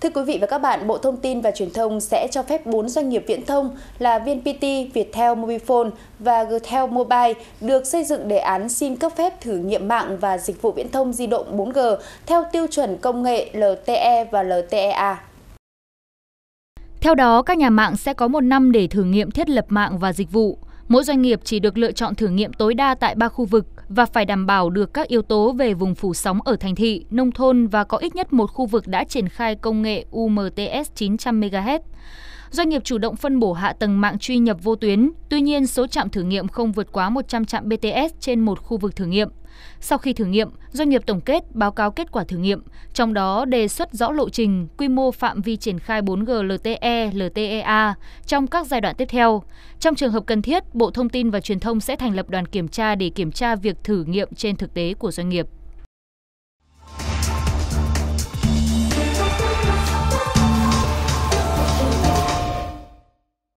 Thưa quý vị và các bạn, Bộ Thông tin và Truyền thông sẽ cho phép 4 doanh nghiệp viễn thông là VNPT, Viettel Mobifone và Gtel Mobile được xây dựng đề án xin cấp phép thử nghiệm mạng và dịch vụ viễn thông di động 4G theo tiêu chuẩn công nghệ LTE và LTEA. Theo đó, các nhà mạng sẽ có một năm để thử nghiệm thiết lập mạng và dịch vụ. Mỗi doanh nghiệp chỉ được lựa chọn thử nghiệm tối đa tại ba khu vực và phải đảm bảo được các yếu tố về vùng phủ sóng ở thành thị, nông thôn và có ít nhất một khu vực đã triển khai công nghệ UMTS 900 MHz doanh nghiệp chủ động phân bổ hạ tầng mạng truy nhập vô tuyến, tuy nhiên số trạm thử nghiệm không vượt quá 100 trạm BTS trên một khu vực thử nghiệm. Sau khi thử nghiệm, doanh nghiệp tổng kết báo cáo kết quả thử nghiệm, trong đó đề xuất rõ lộ trình, quy mô phạm vi triển khai 4G LTE, LTEA trong các giai đoạn tiếp theo. Trong trường hợp cần thiết, Bộ Thông tin và Truyền thông sẽ thành lập đoàn kiểm tra để kiểm tra việc thử nghiệm trên thực tế của doanh nghiệp.